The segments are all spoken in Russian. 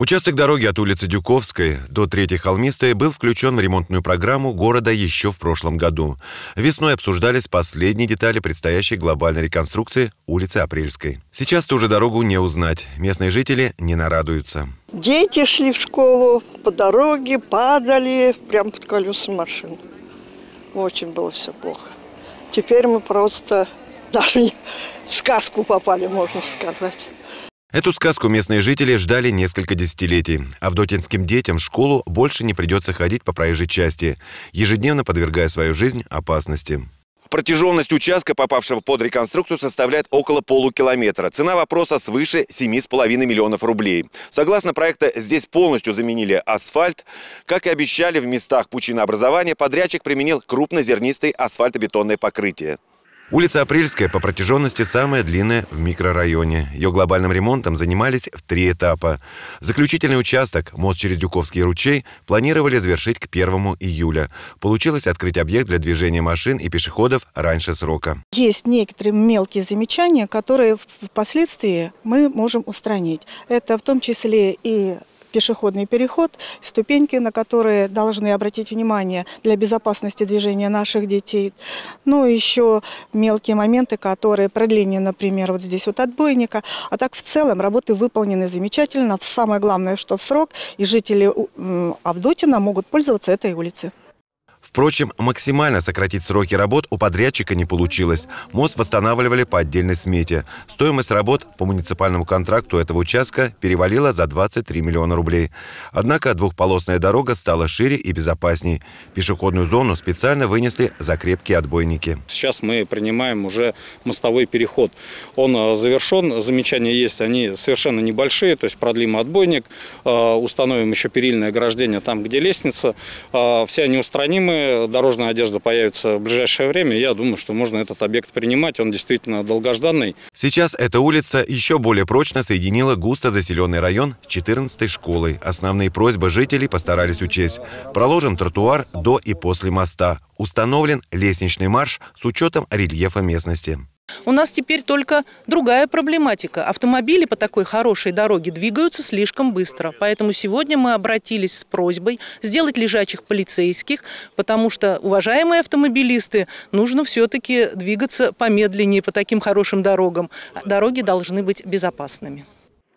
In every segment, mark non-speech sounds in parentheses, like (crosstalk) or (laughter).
Участок дороги от улицы Дюковской до Третьей Холмистой был включен в ремонтную программу города еще в прошлом году. Весной обсуждались последние детали предстоящей глобальной реконструкции улицы Апрельской. Сейчас ту же дорогу не узнать. Местные жители не нарадуются. Дети шли в школу по дороге, падали прямо под колеса машин. Очень было все плохо. Теперь мы просто даже (laughs) в сказку попали, можно сказать. Эту сказку местные жители ждали несколько десятилетий. а в Дотинским детям в школу больше не придется ходить по проезжей части, ежедневно подвергая свою жизнь опасности. Протяженность участка, попавшего под реконструкцию, составляет около полукилометра. Цена вопроса свыше 7,5 миллионов рублей. Согласно проекта, здесь полностью заменили асфальт. Как и обещали, в местах пучинообразования подрядчик применил крупнозернистое асфальтобетонное покрытие. Улица Апрельская по протяженности самая длинная в микрорайоне. Ее глобальным ремонтом занимались в три этапа. Заключительный участок, мост через Дюковский ручей, планировали завершить к 1 июля. Получилось открыть объект для движения машин и пешеходов раньше срока. Есть некоторые мелкие замечания, которые впоследствии мы можем устранить. Это в том числе и пешеходный переход, ступеньки, на которые должны обратить внимание для безопасности движения наших детей. Ну, еще мелкие моменты, которые продление, например, вот здесь вот отбойника. А так в целом работы выполнены замечательно. Самое главное, что в срок, и жители Авдотина могут пользоваться этой улицей. Впрочем, максимально сократить сроки работ у подрядчика не получилось. мост восстанавливали по отдельной смете. Стоимость работ по муниципальному контракту этого участка перевалила за 23 миллиона рублей. Однако двухполосная дорога стала шире и безопасней. Пешеходную зону специально вынесли за крепкие отбойники. Сейчас мы принимаем уже мостовой переход. Он э, завершен, замечания есть, они совершенно небольшие, то есть продлим отбойник, э, установим еще перильное ограждение там, где лестница. Э, все они устранимы, Дорожная одежда появится в ближайшее время. Я думаю, что можно этот объект принимать. Он действительно долгожданный. Сейчас эта улица еще более прочно соединила густо заселенный район с 14-й школой. Основные просьбы жителей постарались учесть. Проложен тротуар до и после моста. Установлен лестничный марш с учетом рельефа местности. У нас теперь только другая проблематика. Автомобили по такой хорошей дороге двигаются слишком быстро. Поэтому сегодня мы обратились с просьбой сделать лежачих полицейских, потому что, уважаемые автомобилисты, нужно все-таки двигаться помедленнее по таким хорошим дорогам. Дороги должны быть безопасными.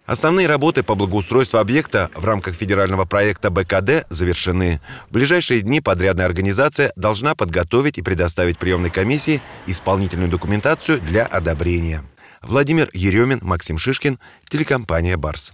Основные работы по благоустройству объекта в рамках федерального проекта БКД завершены. В ближайшие дни подрядная организация должна подготовить и предоставить приемной комиссии исполнительную документацию для одобрения. Владимир Еремин, Максим Шишкин, телекомпания «Барс».